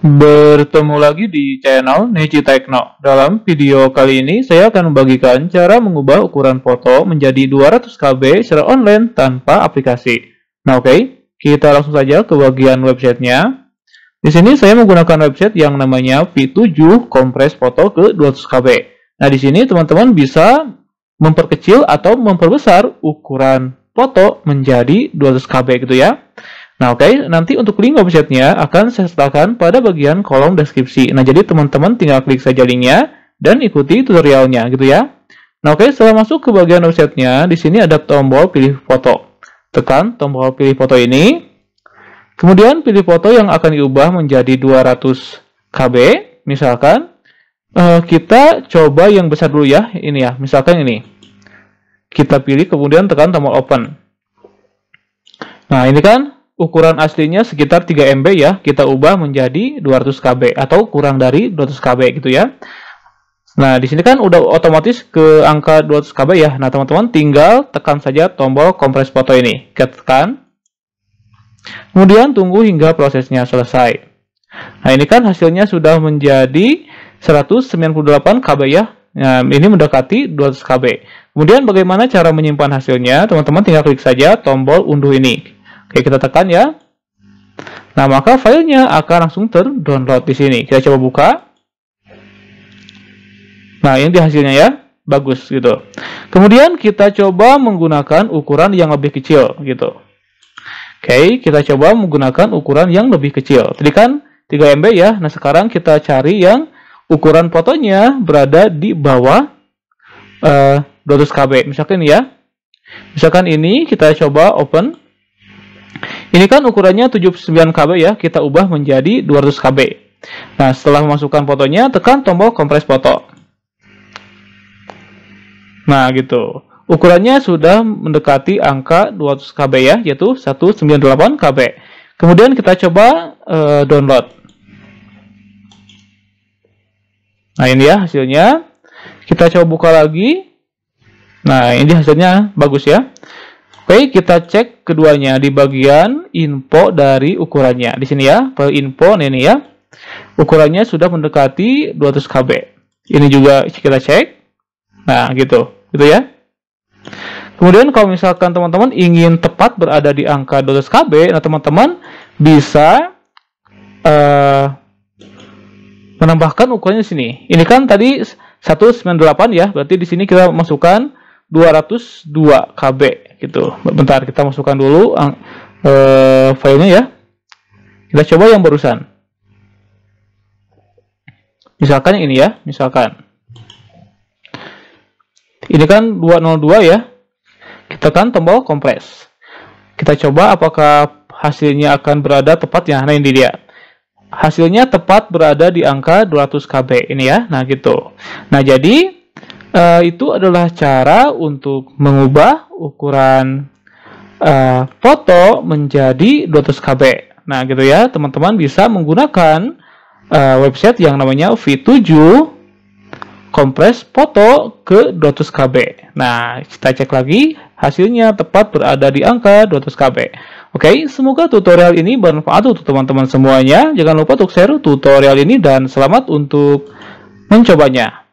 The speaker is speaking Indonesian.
Bertemu lagi di channel Neji Techno. Dalam video kali ini, saya akan membagikan cara mengubah ukuran foto menjadi 200 KB secara online tanpa aplikasi. Nah oke, okay, kita langsung saja ke bagian websitenya. Di sini saya menggunakan website yang namanya V7 Compress Foto ke 200 KB. Nah di sini teman-teman bisa memperkecil atau memperbesar ukuran foto menjadi 200 KB gitu ya. Nah, oke, okay, nanti untuk link websitenya akan saya sertakan pada bagian kolom deskripsi. Nah, jadi teman-teman tinggal klik saja linknya dan ikuti tutorialnya gitu ya. Nah, oke, okay, setelah masuk ke bagian websitenya, di sini ada tombol pilih foto. Tekan tombol pilih foto ini. Kemudian pilih foto yang akan diubah menjadi 200 KB, misalkan. Eh, kita coba yang besar dulu ya, ini ya, misalkan ini. Kita pilih, kemudian tekan tombol open. Nah, ini kan ukuran aslinya sekitar 3 MB ya, kita ubah menjadi 200 KB atau kurang dari 200 KB gitu ya. Nah, di sini kan udah otomatis ke angka 200 KB ya. Nah, teman-teman tinggal tekan saja tombol kompres foto ini. Tekan. Kemudian tunggu hingga prosesnya selesai. Nah, ini kan hasilnya sudah menjadi 198 KB ya. Nah, ini mendekati 200 KB. Kemudian bagaimana cara menyimpan hasilnya? Teman-teman tinggal klik saja tombol unduh ini. Oke, kita tekan ya. Nah, maka filenya akan langsung terdownload di sini. Kita coba buka. Nah, ini hasilnya ya. Bagus gitu. Kemudian kita coba menggunakan ukuran yang lebih kecil gitu. Oke, kita coba menggunakan ukuran yang lebih kecil. Tadi kan 3 MB ya. Nah, sekarang kita cari yang ukuran fotonya berada di bawah uh, 200 KB. Misalkan ini ya. Misalkan ini kita coba open. Ini kan ukurannya 79 KB ya, kita ubah menjadi 200 KB. Nah, setelah memasukkan fotonya, tekan tombol kompres foto. Nah, gitu. Ukurannya sudah mendekati angka 200 KB ya, yaitu 198 KB. Kemudian kita coba uh, download. Nah, ini ya hasilnya. Kita coba buka lagi. Nah, ini hasilnya bagus ya. Oke, kita cek keduanya di bagian info dari ukurannya. Di sini ya, file info ini ya. Ukurannya sudah mendekati 200 KB. Ini juga kita cek. Nah, gitu. Gitu ya. Kemudian kalau misalkan teman-teman ingin tepat berada di angka 200 KB, nah teman-teman bisa uh, menambahkan ukurannya di sini. Ini kan tadi 198 ya, berarti di sini kita masukkan 202 KB gitu. Bentar kita masukkan dulu uh, filenya ya. Kita coba yang barusan. Misalkan ini ya, misalkan. Ini kan 202 ya. Kita kan tombol kompres. Kita coba apakah hasilnya akan berada tepat ya. Nah ini dia. Hasilnya tepat berada di angka 200 KB ini ya. Nah gitu. Nah jadi uh, itu adalah cara untuk mengubah ukuran uh, foto menjadi 200 KB. Nah, gitu ya, teman-teman bisa menggunakan uh, website yang namanya V7 kompres foto ke 200 KB. Nah, kita cek lagi hasilnya tepat berada di angka 200 KB. Oke, semoga tutorial ini bermanfaat untuk teman-teman semuanya. Jangan lupa untuk share tutorial ini dan selamat untuk mencobanya.